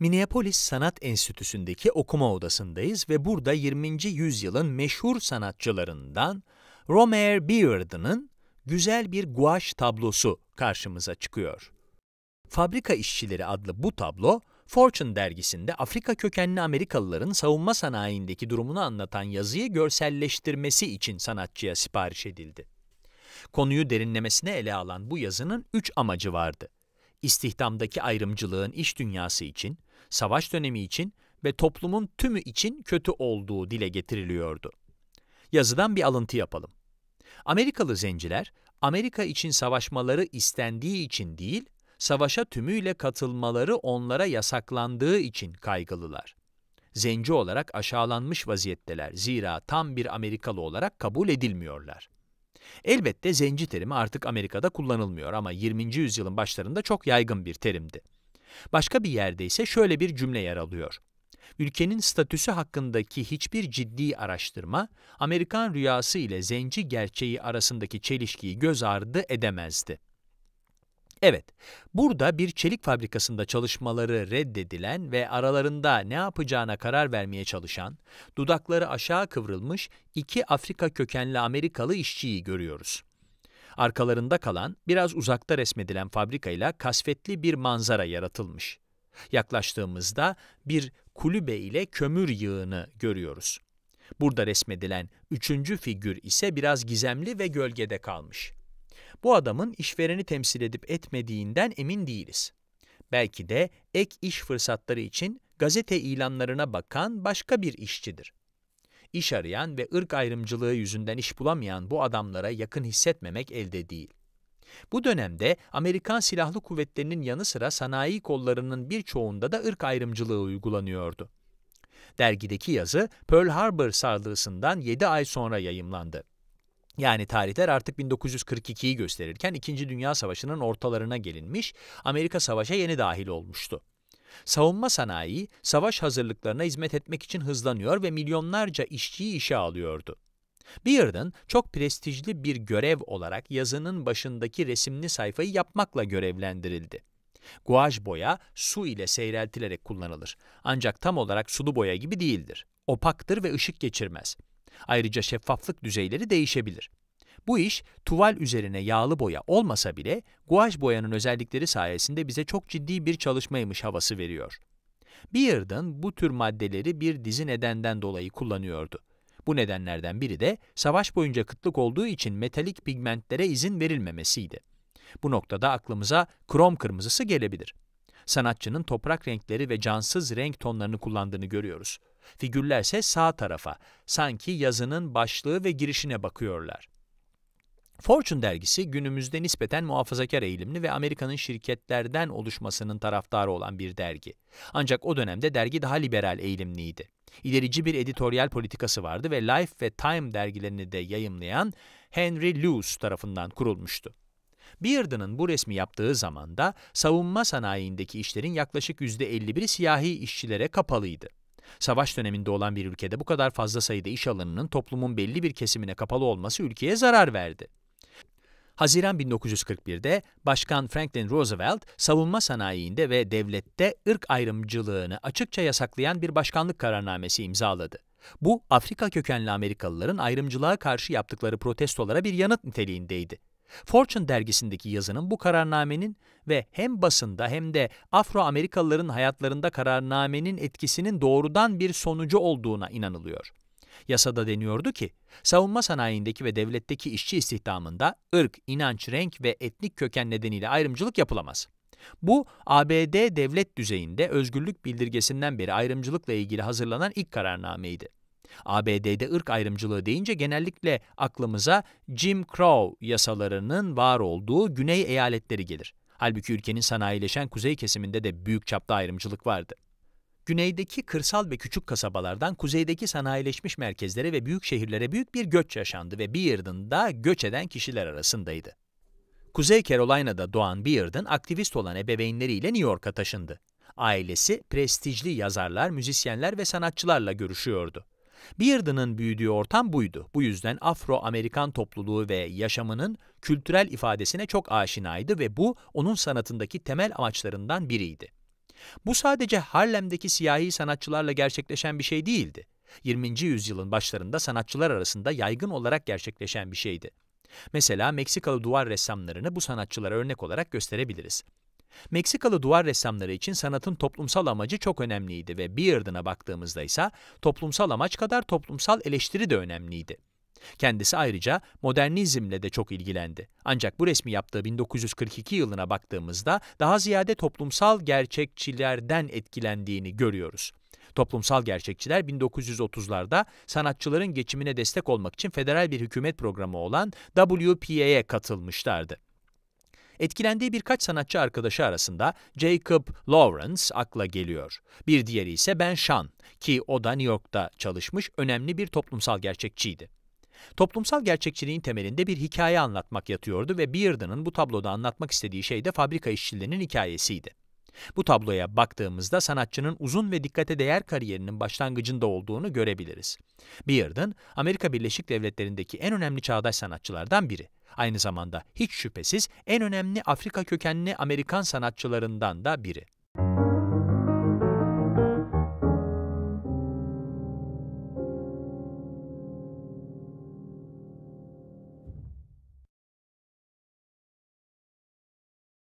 Minneapolis Sanat Enstitüsü'ndeki okuma odasındayız ve burada 20. yüzyılın meşhur sanatçılarından Romer Beard'ın güzel bir guaj tablosu karşımıza çıkıyor. Fabrika İşçileri adlı bu tablo, Fortune dergisinde Afrika kökenli Amerikalıların savunma sanayindeki durumunu anlatan yazıyı görselleştirmesi için sanatçıya sipariş edildi. Konuyu derinlemesine ele alan bu yazının üç amacı vardı istihdamdaki ayrımcılığın iş dünyası için, savaş dönemi için ve toplumun tümü için kötü olduğu dile getiriliyordu. Yazıdan bir alıntı yapalım. Amerikalı zenciler, Amerika için savaşmaları istendiği için değil, savaşa tümüyle katılmaları onlara yasaklandığı için kaygılılar. Zenci olarak aşağılanmış vaziyetteler zira tam bir Amerikalı olarak kabul edilmiyorlar. Elbette zenci terimi artık Amerika'da kullanılmıyor ama 20. yüzyılın başlarında çok yaygın bir terimdi. Başka bir yerde ise şöyle bir cümle yer alıyor. Ülkenin statüsü hakkındaki hiçbir ciddi araştırma, Amerikan rüyası ile zenci gerçeği arasındaki çelişkiyi göz ardı edemezdi. Evet, burada bir çelik fabrikasında çalışmaları reddedilen ve aralarında ne yapacağına karar vermeye çalışan, dudakları aşağı kıvrılmış iki Afrika kökenli Amerikalı işçiyi görüyoruz. Arkalarında kalan, biraz uzakta resmedilen fabrikayla kasvetli bir manzara yaratılmış. Yaklaştığımızda bir kulübe ile kömür yığını görüyoruz. Burada resmedilen üçüncü figür ise biraz gizemli ve gölgede kalmış. Bu adamın işvereni temsil edip etmediğinden emin değiliz. Belki de ek iş fırsatları için gazete ilanlarına bakan başka bir işçidir. İş arayan ve ırk ayrımcılığı yüzünden iş bulamayan bu adamlara yakın hissetmemek elde değil. Bu dönemde Amerikan Silahlı Kuvvetleri'nin yanı sıra sanayi kollarının birçoğunda da ırk ayrımcılığı uygulanıyordu. Dergideki yazı Pearl Harbor saldırısından 7 ay sonra yayımlandı. Yani tarihler artık 1942'yi gösterirken İkinci Dünya Savaşı'nın ortalarına gelinmiş, Amerika savaşa yeni dahil olmuştu. Savunma sanayi, savaş hazırlıklarına hizmet etmek için hızlanıyor ve milyonlarca işçiyi işe alıyordu. Beard'ın çok prestijli bir görev olarak yazının başındaki resimli sayfayı yapmakla görevlendirildi. Guaj boya su ile seyreltilerek kullanılır. Ancak tam olarak sulu boya gibi değildir. Opaktır ve ışık geçirmez. Ayrıca şeffaflık düzeyleri değişebilir. Bu iş, tuval üzerine yağlı boya olmasa bile guaj boyanın özellikleri sayesinde bize çok ciddi bir çalışmaymış havası veriyor. Beard'ın bu tür maddeleri bir dizi nedenden dolayı kullanıyordu. Bu nedenlerden biri de savaş boyunca kıtlık olduğu için metalik pigmentlere izin verilmemesiydi. Bu noktada aklımıza krom kırmızısı gelebilir sanatçının toprak renkleri ve cansız renk tonlarını kullandığını görüyoruz. Figürlerse sağ tarafa, sanki yazının başlığı ve girişine bakıyorlar. Fortune dergisi günümüzde nispeten muhafazakar eğilimli ve Amerika'nın şirketlerden oluşmasının taraftarı olan bir dergi. Ancak o dönemde dergi daha liberal eğilimliydi. İlerici bir editoryal politikası vardı ve Life ve Time dergilerini de yayımlayan Henry Luce tarafından kurulmuştu. Bearden'ın bu resmi yaptığı zaman da savunma sanayindeki işlerin yaklaşık %51'i siyahi işçilere kapalıydı. Savaş döneminde olan bir ülkede bu kadar fazla sayıda iş alanının toplumun belli bir kesimine kapalı olması ülkeye zarar verdi. Haziran 1941'de Başkan Franklin Roosevelt savunma sanayiinde ve devlette ırk ayrımcılığını açıkça yasaklayan bir başkanlık kararnamesi imzaladı. Bu Afrika kökenli Amerikalıların ayrımcılığa karşı yaptıkları protestolara bir yanıt niteliğindeydi. Fortune dergisindeki yazının bu kararnamenin ve hem basında hem de Afro-Amerikalıların hayatlarında kararnamenin etkisinin doğrudan bir sonucu olduğuna inanılıyor. Yasada deniyordu ki, savunma sanayindeki ve devletteki işçi istihdamında ırk, inanç, renk ve etnik köken nedeniyle ayrımcılık yapılamaz. Bu, ABD devlet düzeyinde özgürlük bildirgesinden beri ayrımcılıkla ilgili hazırlanan ilk kararnameydi. ABD'de ırk ayrımcılığı deyince genellikle aklımıza Jim Crow yasalarının var olduğu güney eyaletleri gelir. Halbuki ülkenin sanayileşen kuzey kesiminde de büyük çapta ayrımcılık vardı. Güneydeki kırsal ve küçük kasabalardan kuzeydeki sanayileşmiş merkezlere ve büyük şehirlere büyük bir göç yaşandı ve Beard'ın da göç eden kişiler arasındaydı. Kuzey Carolina'da doğan Beard'ın aktivist olan ebeveynleriyle New York'a taşındı. Ailesi prestijli yazarlar, müzisyenler ve sanatçılarla görüşüyordu. Bearden'ın büyüdüğü ortam buydu. Bu yüzden Afro-Amerikan topluluğu ve yaşamının kültürel ifadesine çok aşinaydı ve bu onun sanatındaki temel amaçlarından biriydi. Bu sadece Harlem'deki siyahi sanatçılarla gerçekleşen bir şey değildi. 20. yüzyılın başlarında sanatçılar arasında yaygın olarak gerçekleşen bir şeydi. Mesela Meksikalı duvar ressamlarını bu sanatçılara örnek olarak gösterebiliriz. Meksikalı duvar ressamları için sanatın toplumsal amacı çok önemliydi ve bir Beard'ına baktığımızda ise toplumsal amaç kadar toplumsal eleştiri de önemliydi. Kendisi ayrıca modernizmle de çok ilgilendi. Ancak bu resmi yaptığı 1942 yılına baktığımızda daha ziyade toplumsal gerçekçilerden etkilendiğini görüyoruz. Toplumsal gerçekçiler 1930'larda sanatçıların geçimine destek olmak için federal bir hükümet programı olan WPA'ye katılmışlardı. Etkilendiği birkaç sanatçı arkadaşı arasında Jacob Lawrence akla geliyor. Bir diğeri ise Ben Shan ki o da New York'ta çalışmış önemli bir toplumsal gerçekçiydi. Toplumsal gerçekçiliğin temelinde bir hikaye anlatmak yatıyordu ve Bearden'ın bu tabloda anlatmak istediği şey de fabrika işçilerinin hikayesiydi. Bu tabloya baktığımızda sanatçının uzun ve dikkate değer kariyerinin başlangıcında olduğunu görebiliriz. Bearden, Amerika Birleşik Devletleri'ndeki en önemli çağdaş sanatçılardan biri. Aynı zamanda hiç şüphesiz en önemli Afrika kökenli Amerikan sanatçılarından da biri.